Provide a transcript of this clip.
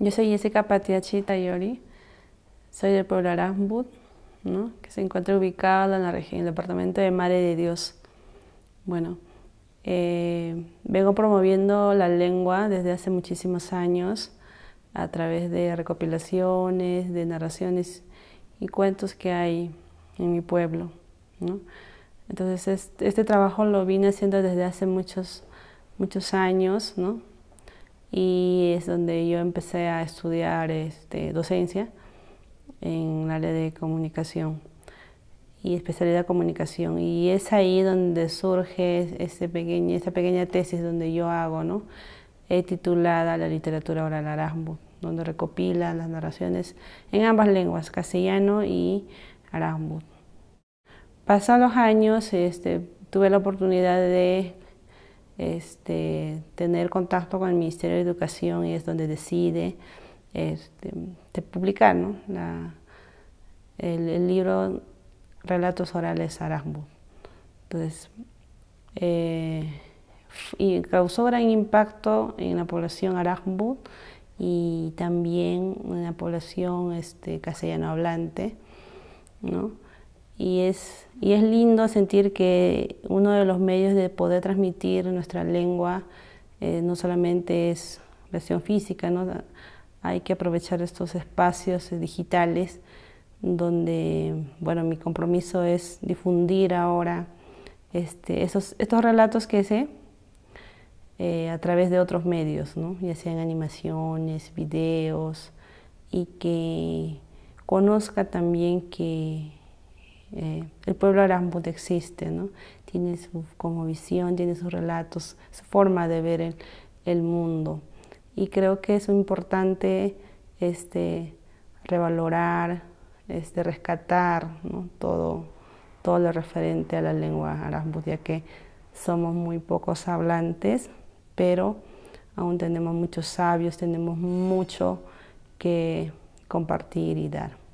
Yo soy Jessica Patiachi Tayori, soy del pueblo Arambut, ¿no? que se encuentra ubicado en, la región, el departamento de Mare de Dios. Bueno, eh, vengo promoviendo la lengua desde hace muchísimos años a través de recopilaciones, de narraciones y cuentos que hay en mi pueblo. ¿no? Entonces este, este, trabajo lo vine haciendo desde hace muchos, muchos años, ¿no? y es donde yo empecé a estudiar este, docencia en el área de comunicación y especialidad comunicación y es ahí donde surge ese esa pequeña tesis donde yo hago, ¿no? titulada La literatura oral Arambut, donde recopila las narraciones en ambas lenguas, castellano y Arambut. Pasan los años, este, tuve la oportunidad de este, tener contacto con el Ministerio de Educación y es donde decide este, publicar el, libro Relatos Orales Arambu. Entonces, eh, y causó gran impacto en la población Arambu y también en la población este, castellano hablante y es, y es lindo sentir que uno de los medios de poder transmitir nuestra lengua eh, no solamente es versión física, hay que aprovechar estos espacios eh, digitales donde, bueno, mi compromiso es difundir ahora este, esos, estos relatos que sé eh, a través de otros medios, ya sean animaciones, videos, y que conozca también que eh, el pueblo Arambut existe, tiene su como visión, tiene sus relatos, su forma de ver el, mundo. Y creo que es importante este, revalorar, este, rescatar todo, lo referente a la lengua Arambut, ya que somos muy pocos hablantes, pero aún tenemos muchos sabios, tenemos mucho que compartir y dar.